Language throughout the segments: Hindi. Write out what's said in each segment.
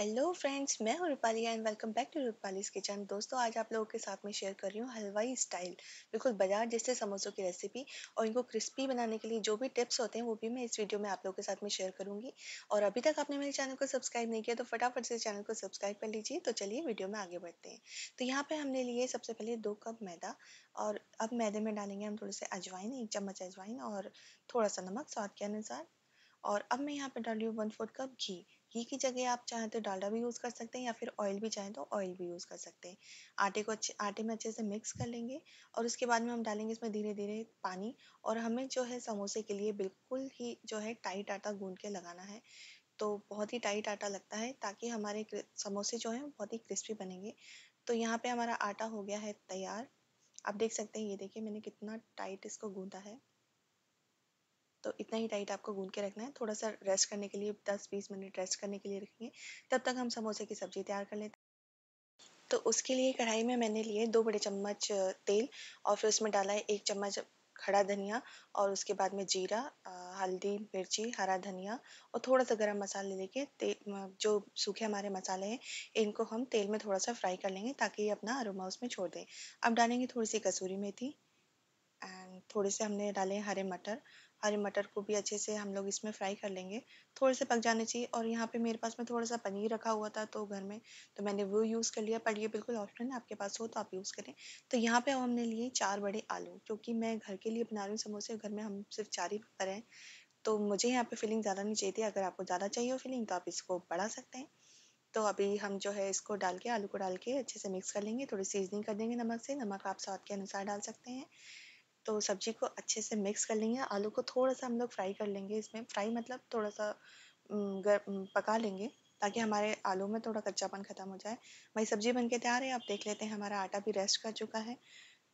हेलो फ्रेंड्स मैं हूँ Rupali and welcome back to Rupali's kitchen दोस्तों आज आप लोगों के साथ में शेयर कर रही हूँ हलवाई स्टाइल बिल्कुल बाजार जैसे समोसों की रेसिपी और इनको क्रिस्पी बनाने के लिए जो भी टिप्स होते हैं वो भी मैं इस वीडियो में आप लोगों के साथ में शेयर करूँगी और अभी तक आपने मेरे चैनल को सब्सक्राइब नहीं किया तो फटाफट से चैनल को सब्सक्राइब कर लीजिए तो चलिए वीडियो में आगे बढ़ते हैं तो यहाँ पर हमने लिए सबसे पहले दो कप मैदा और अब मैदे में डालेंगे हम थोड़े से अजवाइन एक चम्मच अजवाइन और थोड़ा सा नमक स्वाद के अनुसार और अब मैं यहाँ पर डाल रही हूँ वन फोर्थ कप घी घी की जगह आप चाहें तो डालडा भी यूज़ कर सकते हैं या फिर ऑयल भी चाहें तो ऑयल भी यूज़ कर सकते हैं आटे को अच्छे आटे में अच्छे से मिक्स कर लेंगे और उसके बाद में हम डालेंगे इसमें धीरे धीरे पानी और हमें जो है समोसे के लिए बिल्कुल ही जो है टाइट आटा गूंद के लगाना है तो बहुत ही टाइट आटा लगता है ताकि हमारे समोसे जो हैं बहुत ही क्रिस्पी बनेंगे तो यहाँ पर हमारा आटा हो गया है तैयार आप देख सकते हैं ये देखिए मैंने कितना टाइट इसको गूँधा है तो इतना ही टाइट आपको गूंद के रखना है थोड़ा सा रेस्ट करने के लिए दस बीस मिनट रेस्ट करने के लिए रखेंगे तब तक हम समोसे की सब्ज़ी तैयार कर लेते हैं तो उसके लिए कढ़ाई में मैंने लिए दो बड़े चम्मच तेल और फिर उसमें डाला है एक चम्मच खड़ा धनिया और उसके बाद में जीरा हल्दी मिर्ची हरा धनिया और थोड़ा सा गरम मसाले लेके तेल जो सूखे हमारे मसाले हैं इनको हम तेल में थोड़ा सा फ्राई कर लेंगे ताकि ये अपना अरोमा उसमें छोड़ दें अब डालेंगे थोड़ी सी कसूरी मेथी एंड थोड़े से हमने डाले हरे मटर हरे मटर को भी अच्छे से हम लोग इसमें फ्राई कर लेंगे थोड़े से पक जाने चाहिए और यहाँ पे मेरे पास में थोड़ा सा पनीर रखा हुआ था तो घर में तो मैंने वो यूज़ कर लिया पर ये बिल्कुल ऑप्शन है आपके पास हो तो आप यूज़ करें तो यहाँ पे हमने लिए चार बड़े आलू क्योंकि मैं घर के लिए बना रही हूँ समोसे घर में हम सिर्फ चार ही पर हैं तो मुझे यहाँ पर फिलिंग ज़्यादा नहीं चाहिए अगर आपको ज़्यादा चाहिए हो तो आप इसको बढ़ा सकते हैं तो अभी हम जो है इसको डाल के आलू को डाल के अच्छे से मिक्स कर लेंगे थोड़ी सीजनिंग कर देंगे नमक से नमक आप स्वाद के अनुसार डाल सकते हैं तो सब्जी को अच्छे से मिक्स कर लेंगे आलू को थोड़ा सा हम लोग फ्राई कर लेंगे इसमें फ्राई मतलब थोड़ा सा गर पका लेंगे ताकि हमारे आलू में थोड़ा कच्चापन ख़त्म हो जाए भाई सब्ज़ी बन के तैयार है आप देख लेते हैं हमारा आटा भी रेस्ट कर चुका है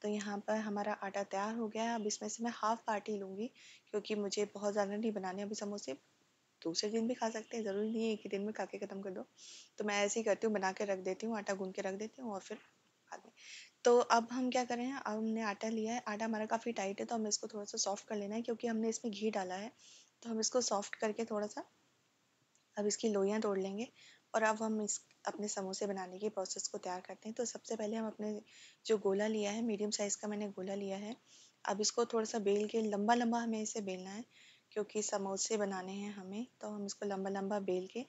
तो यहाँ पर हमारा आटा तैयार हो गया है अब इसमें से मैं हाफ़ पार्टी लूँगी क्योंकि मुझे बहुत ज़्यादा नहीं बनाने अभी समोसे दूसरे दिन भी खा सकते हैं ज़रूरी नहीं है एक ही दिन में खा के ख़त्म कर दो तो मैं ऐसे ही करती हूँ बना के रख देती हूँ आटा गूंद के रख देती हूँ और फिर बाद में तो अब हम क्या करें अब हमने आटा लिया है आटा हमारा काफ़ी टाइट है तो हमें इसको थोड़ा सा सॉफ्ट कर लेना है क्योंकि हमने इसमें घी डाला है तो हम इसको सॉफ्ट करके थोड़ा सा अब इसकी लोइयाँ तोड़ लेंगे और अब हम इस अपने समोसे बनाने की प्रोसेस को तैयार करते हैं तो सबसे पहले हम अपने जो गोला लिया है मीडियम साइज़ का मैंने गोला लिया है अब इसको थोड़ा सा बेल के लंबा लंबा हमें इसे बेलना है क्योंकि समोसे बनाने हैं हमें तो हम इसको लंबा लंबा बेल के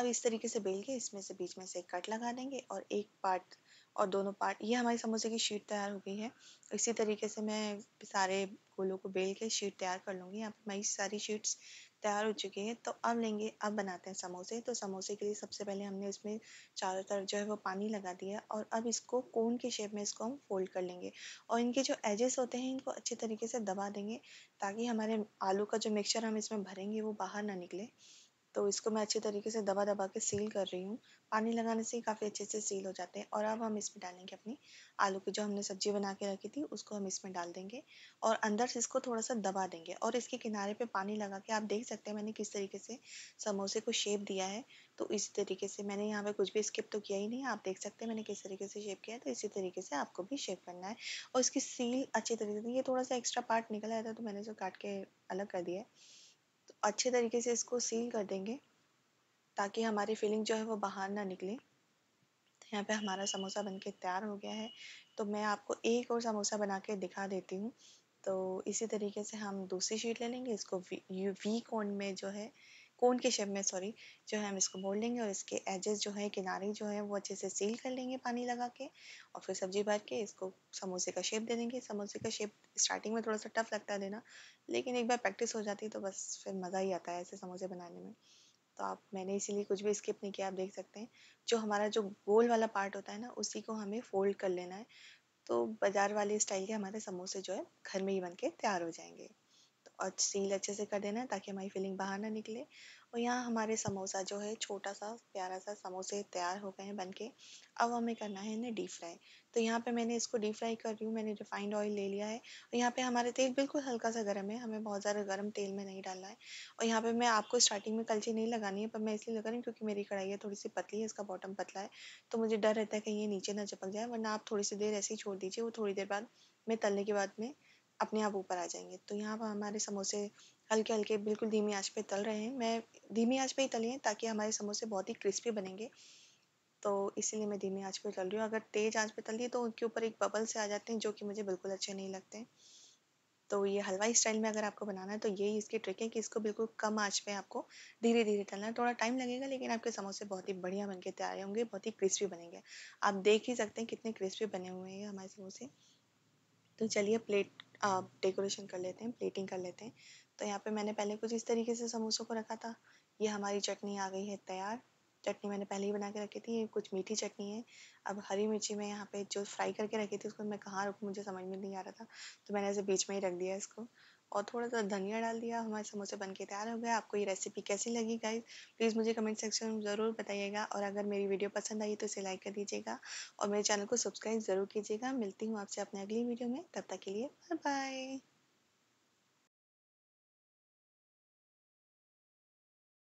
अब इस तरीके से बेल के इसमें से बीच में से कट लगा देंगे और एक पार्ट और दोनों पार्ट ये हमारी समोसे की शीट तैयार हो गई है इसी तरीके से मैं सारे गोलों को बेल के शीट तैयार कर लूँगी यहाँ पर हमारी सारी शीट्स तैयार हो चुकी हैं तो अब लेंगे अब बनाते हैं समोसे तो समोसे के लिए सबसे पहले हमने इसमें चारों तरफ जो है वो पानी लगा दिया और अब इसको कोन के शेप में इसको हम फोल्ड कर लेंगे और इनके जो एजेस होते हैं इनको अच्छे तरीके से दबा देंगे ताकि हमारे आलू का जो मिक्सचर हम इसमें भरेंगे वो बाहर ना निकले तो इसको मैं अच्छे तरीके से दबा दबा के सील कर रही हूँ पानी लगाने से ही काफ़ी अच्छे से सील हो जाते हैं और अब हम इसमें डालेंगे अपनी आलू की जो हमने सब्जी बना के रखी थी उसको हम इसमें डाल देंगे और अंदर से इसको थोड़ा सा दबा देंगे और इसके किनारे पे पानी लगा के आप देख सकते हैं मैंने किस तरीके से समोसे को शेप दिया है तो इसी तरीके से मैंने यहाँ पे कुछ भी स्किप तो किया ही नहीं आप देख सकते हैं मैंने किस तरीके से शेप किया है तो इसी तरीके से आपको भी शेप करना है और इसकी सील अच्छी तरीके से ये थोड़ा सा एक्स्ट्रा पार्ट निकल आया था तो मैंने इसको काट के अलग कर दिया है अच्छे तरीके से इसको सील कर देंगे ताकि हमारी फीलिंग जो है वो बाहर ना निकले तो यहाँ पे हमारा समोसा बनके तैयार हो गया है तो मैं आपको एक और समोसा बना के दिखा देती हूँ तो इसी तरीके से हम दूसरी शीट ले लेंगे इसको वी वी कोण में जो है कोन के शेप में सॉरी जो है हम इसको मोड़ लेंगे और इसके एजेस जो है किनारे जो है वो अच्छे से सील कर लेंगे पानी लगा के और फिर सब्जी भर के इसको समोसे का शेप दे देंगे समोसे का शेप स्टार्टिंग में थोड़ा सा टफ लगता है देना लेकिन एक बार प्रैक्टिस हो जाती है तो बस फिर मज़ा ही आता है ऐसे समोसे बनाने में तो आप मैंने इसीलिए कुछ भी स्किप नहीं किया आप देख सकते हैं जो हमारा जो गोल वाला पार्ट होता है ना उसी को हमें फोल्ड कर लेना है तो बाज़ार वाले स्टाइल के हमारे समोसे जो है घर में ही बन के तैयार हो जाएंगे और सील अच्छे से कर देना है ताकि हमारी फिलिंग बाहर ना निकले और यहाँ हमारे समोसा जो है छोटा सा प्यारा सा समोसे तैयार हो गए हैं बन के अब हमें करना है इन्हें डीप फ्राई तो यहाँ पे मैंने इसको डीप फ्राई कर रही हूँ मैंने रिफाइंड ऑयल ले लिया है और यहाँ पे हमारा तेल बिल्कुल हल्का सा गर्म है हमें बहुत ज़्यादा गर्म तेल में नहीं डालना है और यहाँ पर मैं आपको स्टार्टिंग में कलची नहीं लगानी है पर मैं इसलिए लगा रही हूँ क्योंकि मेरी कढ़ाई है थोड़ी सी पतली है इसका बॉटम पतला है तो मुझे डर रहता है कहीं ये नीचे ना चपक जाए वरना आप थोड़ी सी देर ऐसे ही छोड़ दीजिए वो थोड़ी देर बाद में तलने के बाद में अपने आप ऊपर आ जाएंगे तो यहाँ पर हमारे समोसे हल्के हल्के बिल्कुल धीमी आँच पे तल रहे हैं मैं धीमी आँच पे ही तली हैं ताकि हमारे समोसे बहुत ही क्रिस्पी बनेंगे तो इसीलिए मैं धीमी आँच पे तल रही हूँ अगर तेज़ आँच पे तली तो उनके ऊपर एक बबल से आ जाते हैं जो कि मुझे बिल्कुल अच्छे नहीं लगते तो ये हलवाई स्टाइल में अगर आपको बनाना है तो यही इसकी ट्रिक है कि इसको बिल्कुल कम आँच पर आपको धीरे धीरे तलना है थोड़ा टाइम लगेगा लेकिन आपके समोसे बहुत ही बढ़िया बन के तैयार होंगे बहुत ही क्रिस्पी बनेंगे आप देख ही सकते हैं कितने क्रिस्पी बने हुए हैं हमारे समोसे तो चलिए प्लेट डेकोरेशन कर लेते हैं प्लेटिंग कर लेते हैं तो यहाँ पे मैंने पहले कुछ इस तरीके से समोसों को रखा था ये हमारी चटनी आ गई है तैयार चटनी मैंने पहले ही बना के रखी थी ये कुछ मीठी चटनी है अब हरी मिर्ची मैं यहाँ पे जो फ्राई करके रखी थी उसको मैं कहाँ रखूँ मुझे समझ में नहीं आ रहा था तो मैंने ऐसे बीच में ही रख दिया इसको और थोड़ा सा धनिया डाल दिया हमारे समोसे बन के तैयार हो गया आपको ये रेसिपी कैसी लगी गाइज प्लीज़ मुझे कमेंट सेक्शन में ज़रूर बताइएगा और अगर मेरी वीडियो पसंद आई तो इसे लाइक कर दीजिएगा और मेरे चैनल को सब्सक्राइब ज़रूर कीजिएगा मिलती हूँ आपसे अपने अगली वीडियो में तब तक के लिए बाय बाय